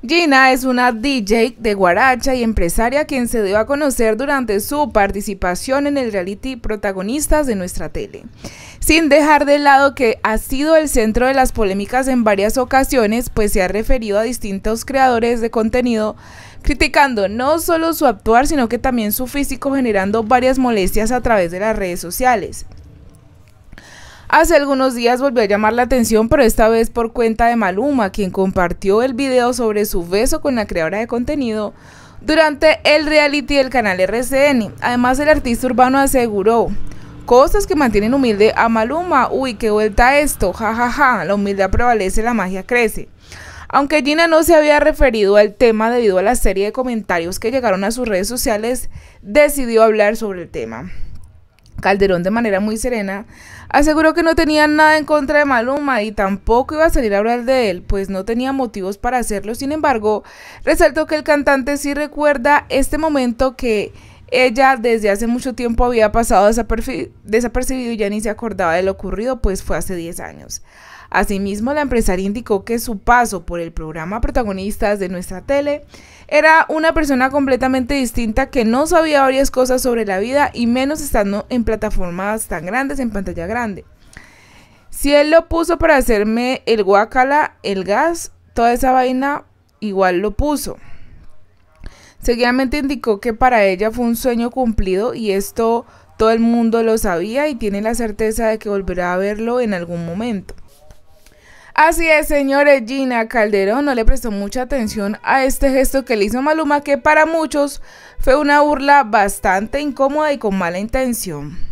Gina es una DJ de Guaracha y empresaria quien se dio a conocer durante su participación en el reality Protagonistas de nuestra tele. Sin dejar de lado que ha sido el centro de las polémicas en varias ocasiones, pues se ha referido a distintos creadores de contenido, criticando no solo su actuar, sino que también su físico, generando varias molestias a través de las redes sociales. Hace algunos días volvió a llamar la atención, pero esta vez por cuenta de Maluma, quien compartió el video sobre su beso con la creadora de contenido durante el reality del canal RCN. Además, el artista urbano aseguró, cosas que mantienen humilde a Maluma, uy, qué vuelta esto, jajaja, ja, ja. la humildad prevalece, la magia crece. Aunque Gina no se había referido al tema debido a la serie de comentarios que llegaron a sus redes sociales, decidió hablar sobre el tema. Calderón de manera muy serena aseguró que no tenía nada en contra de Maluma y tampoco iba a salir a hablar de él, pues no tenía motivos para hacerlo. Sin embargo, resaltó que el cantante sí recuerda este momento que ella desde hace mucho tiempo había pasado desapercibido y ya ni se acordaba de lo ocurrido, pues fue hace 10 años. Asimismo, la empresaria indicó que su paso por el programa Protagonistas de nuestra tele era una persona completamente distinta que no sabía varias cosas sobre la vida y menos estando en plataformas tan grandes, en pantalla grande. Si él lo puso para hacerme el guacala, el gas, toda esa vaina, igual lo puso. Seguidamente indicó que para ella fue un sueño cumplido y esto todo el mundo lo sabía y tiene la certeza de que volverá a verlo en algún momento. Así es, señores, Gina Calderón no le prestó mucha atención a este gesto que le hizo Maluma, que para muchos fue una burla bastante incómoda y con mala intención.